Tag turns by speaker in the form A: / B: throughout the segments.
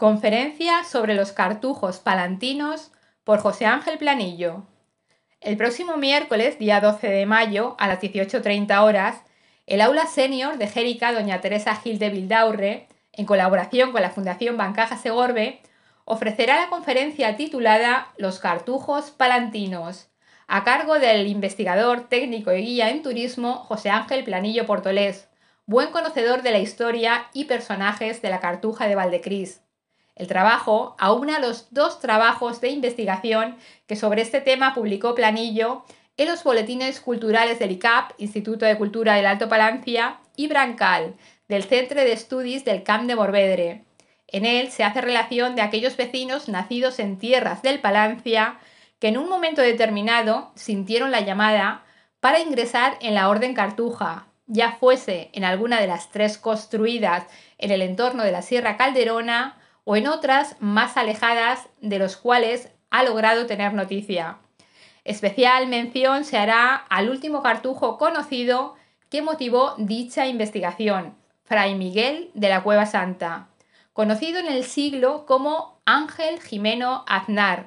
A: Conferencia sobre los cartujos palantinos por José Ángel Planillo. El próximo miércoles, día 12 de mayo, a las 18.30 horas, el aula senior de Jérica Doña Teresa Gil de Bildaurre, en colaboración con la Fundación Bancaja Segorbe, ofrecerá la conferencia titulada Los cartujos palantinos, a cargo del investigador, técnico y guía en turismo José Ángel Planillo Portolés, buen conocedor de la historia y personajes de la Cartuja de Valdecris el trabajo, aúna los dos trabajos de investigación que sobre este tema publicó Planillo en los boletines culturales del ICAP, Instituto de Cultura del Alto Palancia, y Brancal, del Centro de Estudios del Camp de Morvedre. En él se hace relación de aquellos vecinos nacidos en tierras del Palancia que en un momento determinado sintieron la llamada para ingresar en la Orden Cartuja, ya fuese en alguna de las tres construidas en el entorno de la Sierra Calderona o en otras más alejadas de los cuales ha logrado tener noticia. Especial mención se hará al último cartujo conocido que motivó dicha investigación, Fray Miguel de la Cueva Santa, conocido en el siglo como Ángel Jimeno Aznar,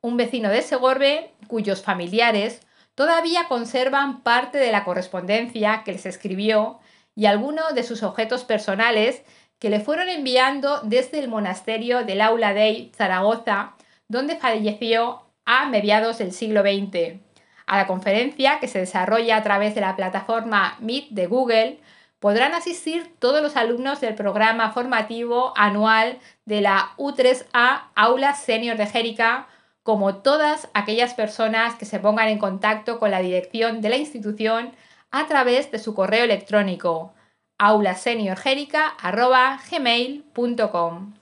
A: un vecino de Segorbe cuyos familiares todavía conservan parte de la correspondencia que les escribió y algunos de sus objetos personales que le fueron enviando desde el monasterio del Aula Dei, Zaragoza, donde falleció a mediados del siglo XX. A la conferencia, que se desarrolla a través de la plataforma Meet de Google, podrán asistir todos los alumnos del programa formativo anual de la U3A Aula Senior de Jérica, como todas aquellas personas que se pongan en contacto con la dirección de la institución a través de su correo electrónico gmail.com